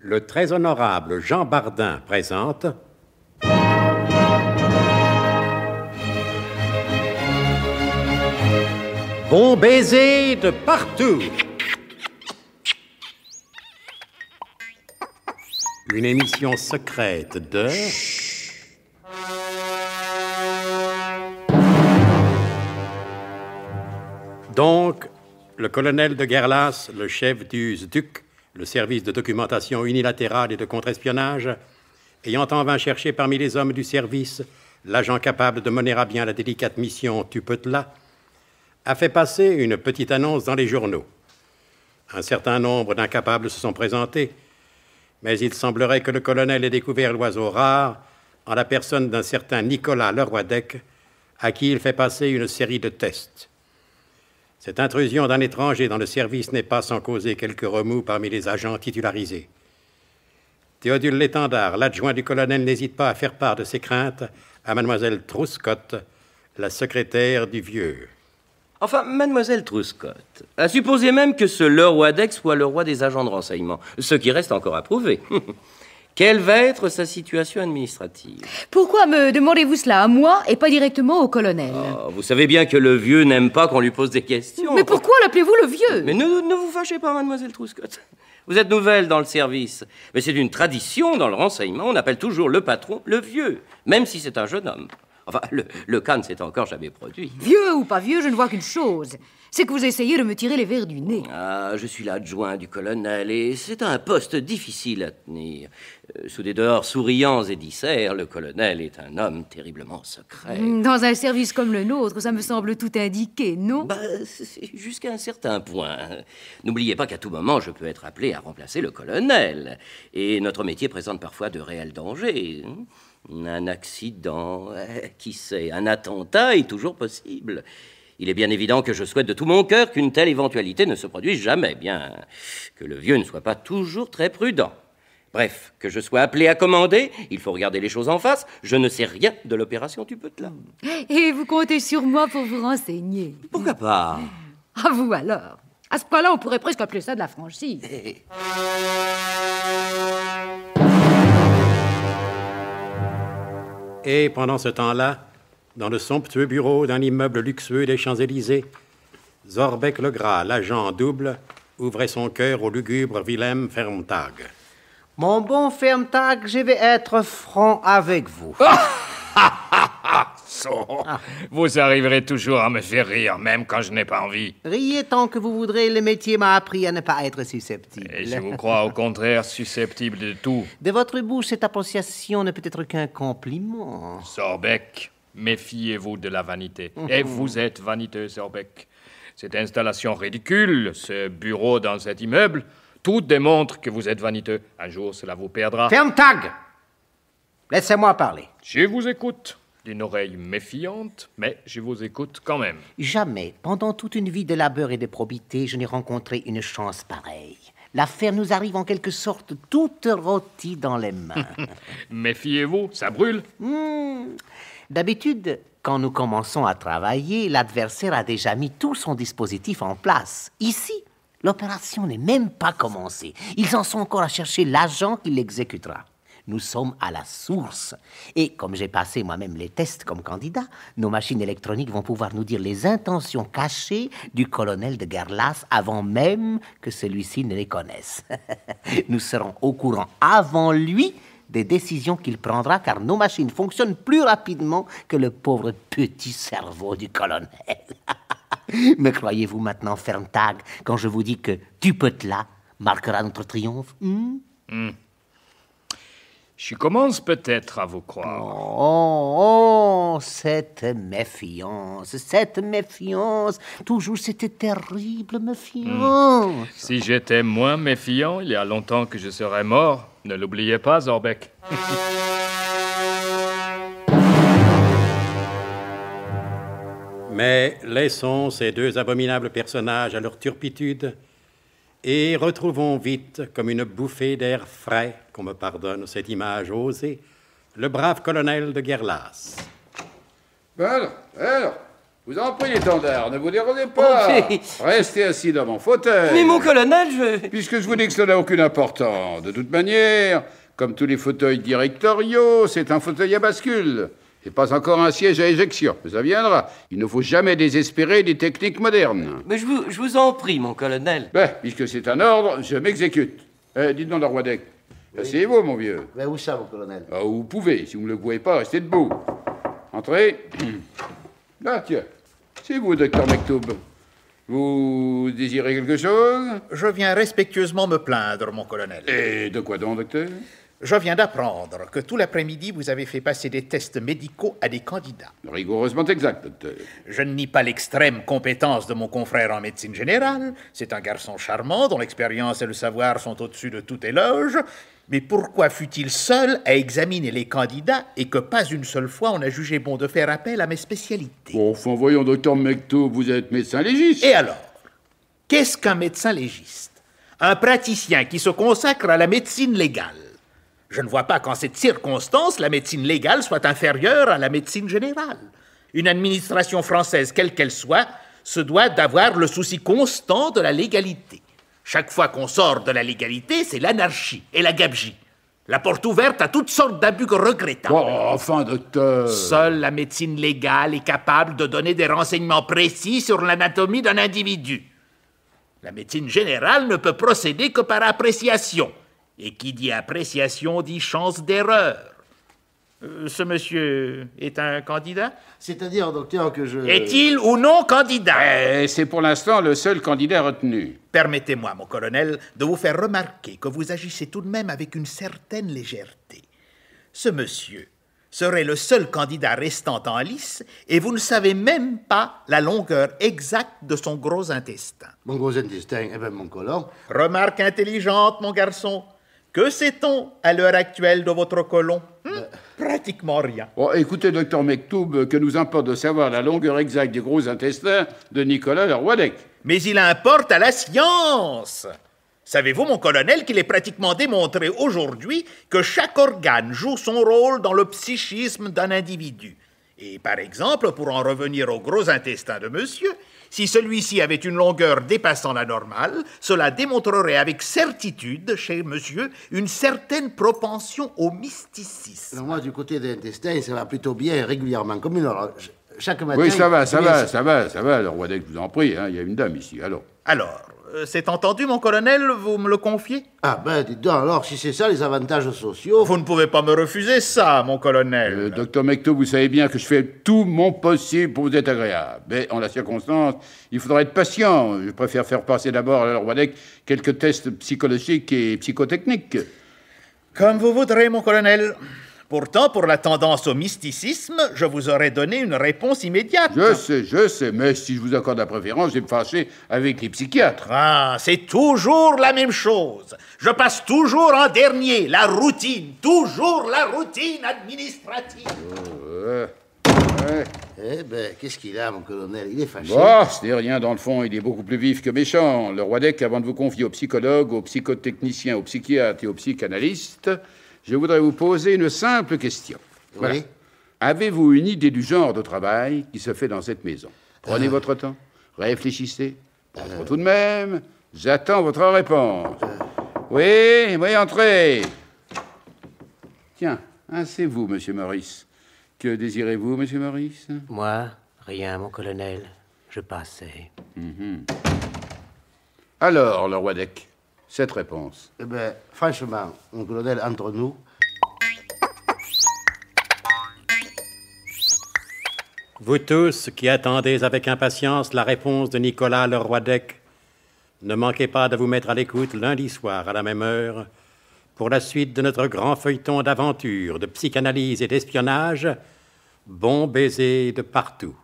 Le très honorable Jean Bardin présente Bon baiser de partout. Une émission secrète de... Donc, le colonel de Gerlas, le chef du SDUC, le service de documentation unilatérale et de contre-espionnage, ayant en vain cherché parmi les hommes du service l'agent capable de mener à bien la délicate mission Tupetla, a fait passer une petite annonce dans les journaux. Un certain nombre d'incapables se sont présentés, mais il semblerait que le colonel ait découvert l'oiseau rare en la personne d'un certain Nicolas leroy à qui il fait passer une série de tests. Cette intrusion d'un étranger dans le service n'est pas sans causer quelques remous parmi les agents titularisés. Théodule Létendard, l'adjoint du colonel, n'hésite pas à faire part de ses craintes à mademoiselle Trouscott, la secrétaire du vieux. Enfin, mademoiselle Truscott, a supposé même que ce Leroy Dex soit le roi des agents de renseignement, ce qui reste encore à prouver. Quelle va être sa situation administrative Pourquoi me demandez-vous cela à moi et pas directement au colonel ah, Vous savez bien que le vieux n'aime pas qu'on lui pose des questions. Mais pourquoi l'appelez-vous le vieux Mais ne, vous fâchez pas, mademoiselle Trouscott. Vous êtes nouvelle dans le service, mais c'est une tradition dans le renseignement. On appelle toujours le patron le vieux, même si c'est un jeune homme. Enfin, le, le cas ne s'est encore jamais produit. Vieux ou pas vieux, je ne vois qu'une chose c'est que vous essayez de me tirer les verres du nez. Ah, je suis l'adjoint du colonel et c'est un poste difficile à tenir. Euh, sous des dehors souriants et disserts, le colonel est un homme terriblement secret. Mm, dans un service comme le nôtre, ça me semble tout indiqué, non bah, Jusqu'à un certain point. N'oubliez pas qu'à tout moment, je peux être appelé à remplacer le colonel. Et notre métier présente parfois de réels dangers. Un accident, eh, qui sait, un attentat est toujours possible. Il est bien évident que je souhaite de tout mon cœur qu'une telle éventualité ne se produise jamais, bien que le vieux ne soit pas toujours très prudent. Bref, que je sois appelé à commander, il faut regarder les choses en face. Je ne sais rien de l'opération du là. Et vous comptez sur moi pour vous renseigner. Pourquoi pas À ah, vous alors. À ce point-là, on pourrait presque appeler ça de la franchise. Eh, eh. Et pendant ce temps-là, dans le somptueux bureau d'un immeuble luxueux des Champs-Élysées, Zorbeck Gras, l'agent double, ouvrait son cœur au lugubre Willem Fermtag. Mon bon Fermtag, je vais être franc avec vous. Ah! ah. Vous arriverez toujours à me faire rire, même quand je n'ai pas envie. Riez tant que vous voudrez, le métier m'a appris à ne pas être susceptible. Et je vous crois au contraire susceptible de tout. De votre bouche, cette appréciation ne peut être qu'un compliment. Zorbeck... Méfiez-vous de la vanité. Mhm. Et vous êtes vaniteux, Serbeck. Cette installation ridicule, ce bureau dans cet immeuble, tout démontre que vous êtes vaniteux. Un jour, cela vous perdra. Ferme tag Laissez-moi parler. Je vous écoute d'une oreille méfiante, mais je vous écoute quand même. Jamais, pendant toute une vie de labeur et de probité, je n'ai rencontré une chance pareille. L'affaire nous arrive en quelque sorte toute rôtie dans les mains. Méfiez-vous, ça brûle. Hmm. D'habitude, quand nous commençons à travailler, l'adversaire a déjà mis tout son dispositif en place. Ici, l'opération n'est même pas commencée. Ils en sont encore à chercher l'agent qui l'exécutera. Nous sommes à la source. Et comme j'ai passé moi-même les tests comme candidat, nos machines électroniques vont pouvoir nous dire les intentions cachées du colonel de Garlas avant même que celui-ci ne les connaisse. nous serons au courant avant lui des décisions qu'il prendra, car nos machines fonctionnent plus rapidement que le pauvre petit cerveau du colonel. Mais croyez-vous maintenant, Ferntag, quand je vous dis que tu peux te là marquera notre triomphe hmm? Hmm. Je commence peut-être à vous croire. Oh, oh, cette méfiance, cette méfiance, toujours cette terrible hmm. méfiance. Si j'étais moins méfiant, il y a longtemps que je serais mort. Ne l'oubliez pas, Zorbeck. Mais laissons ces deux abominables personnages à leur turpitude et retrouvons vite, comme une bouffée d'air frais, qu'on me pardonne cette image osée, le brave colonel de Guerlas. alors, vous en prie, standards, ne vous dérangez pas. Oh, restez assis dans mon fauteuil. Mais mon colonel, je... Puisque je vous dis que cela n'a aucune importance. De toute manière, comme tous les fauteuils directoriaux, c'est un fauteuil à bascule. Et pas encore un siège à éjection. Mais ça viendra. Il ne faut jamais désespérer des techniques modernes. Mais je vous, je vous en prie, mon colonel. Ben, puisque c'est un ordre, je m'exécute. Eh, dites donc, le roi d'Ec. Asseyez-vous, mon vieux. Ben, où ça, mon colonel ah, Vous pouvez. Si vous ne le pouvez pas, restez debout. Entrez. Là, ah, tiens. C'est vous, docteur Mektoub. Vous désirez quelque chose Je viens respectueusement me plaindre, mon colonel. Et de quoi donc, docteur je viens d'apprendre que tout l'après-midi, vous avez fait passer des tests médicaux à des candidats. Rigoureusement exact, docteur. Je ne nie pas l'extrême compétence de mon confrère en médecine générale. C'est un garçon charmant dont l'expérience et le savoir sont au-dessus de tout éloge. Mais pourquoi fut-il seul à examiner les candidats et que pas une seule fois on a jugé bon de faire appel à mes spécialités enfin, voyons, docteur Mektoub, vous êtes médecin légiste. Et alors Qu'est-ce qu'un médecin légiste Un praticien qui se consacre à la médecine légale je ne vois pas qu'en cette circonstance, la médecine légale soit inférieure à la médecine générale. Une administration française, quelle qu'elle soit, se doit d'avoir le souci constant de la légalité. Chaque fois qu'on sort de la légalité, c'est l'anarchie et la gabegie. La porte ouverte à toutes sortes d'abus regrettables. Oh, enfin, docteur. Seule la médecine légale est capable de donner des renseignements précis sur l'anatomie d'un individu. La médecine générale ne peut procéder que par appréciation, et qui dit appréciation dit chance d'erreur. Euh, ce monsieur est un candidat C'est-à-dire, docteur, que je... Est-il ou non candidat eh, C'est pour l'instant le seul candidat retenu. Permettez-moi, mon colonel, de vous faire remarquer que vous agissez tout de même avec une certaine légèreté. Ce monsieur serait le seul candidat restant en lice et vous ne savez même pas la longueur exacte de son gros intestin. Mon gros intestin Eh bien, mon colon... Remarque intelligente, mon garçon que sait-on à l'heure actuelle de votre colon hmm? euh. Pratiquement rien. Oh, écoutez, docteur Mektoub, que nous importe de savoir la longueur exacte des gros intestins de Nicolas Lerouadec Mais il importe à la science Savez-vous, mon colonel, qu'il est pratiquement démontré aujourd'hui que chaque organe joue son rôle dans le psychisme d'un individu. Et par exemple, pour en revenir au gros intestin de monsieur, si celui-ci avait une longueur dépassant la normale, cela démontrerait avec certitude chez monsieur une certaine propension au mysticisme. moi, du côté de l'intestin, ça va plutôt bien régulièrement. Comme une Chaque matin. Oui, ça va, ça va, ça va, ça va, Le roi vous en prie, hein, il y a une dame ici. Alors. Alors, euh, c'est entendu, mon colonel, vous me le confiez Ah ben, dites donc, alors, si c'est ça, les avantages sociaux... Vous ne pouvez pas me refuser ça, mon colonel. Euh, docteur Mecto, vous savez bien que je fais tout mon possible pour vous être agréable. Mais, en la circonstance, il faudra être patient. Je préfère faire passer d'abord à la quelques tests psychologiques et psychotechniques. Comme vous voudrez, mon colonel. Pourtant, pour la tendance au mysticisme, je vous aurais donné une réponse immédiate. Je sais, je sais, mais si je vous accorde la préférence, je vais me fâcher avec les psychiatres. Ah, c'est toujours la même chose. Je passe toujours en dernier, la routine, toujours la routine administrative. Oh, eh ben, qu'est-ce qu'il a, mon colonel Il est fâché. Bah, ce n'est rien, dans le fond, il est beaucoup plus vif que méchant. Le roi Deck, avant de vous confier au psychologue, au psychotechnicien, au psychiatre et au psychanalyste, je voudrais vous poser une simple question. Oui. Avez-vous une idée du genre de travail qui se fait dans cette maison Prenez ah. votre temps, réfléchissez, ah. tout de même, j'attends votre réponse. Ah. Oui, voyez, entrez. Tiens, c'est vous, monsieur Maurice. Que désirez-vous, monsieur Maurice Moi, rien, mon colonel. Je passais. Mhm. Alors, le roi d'Eck cette réponse Eh bien, franchement, mon Claudel, entre nous... Vous tous qui attendez avec impatience la réponse de Nicolas leroy deck ne manquez pas de vous mettre à l'écoute lundi soir à la même heure pour la suite de notre grand feuilleton d'aventure, de psychanalyse et d'espionnage, Bon baiser de partout.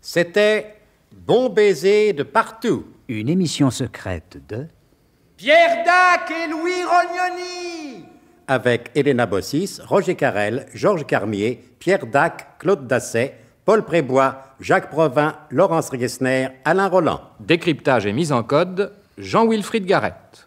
C'était Bon baiser de partout. Une émission secrète de Pierre Dac et Louis Rognoni. Avec Elena Bossis, Roger Carrel, Georges Carmier, Pierre Dac, Claude Dasset, Paul Prébois, Jacques Provin, Laurence Riesner, Alain Roland. Décryptage et mise en code, Jean-Wilfried Garrett.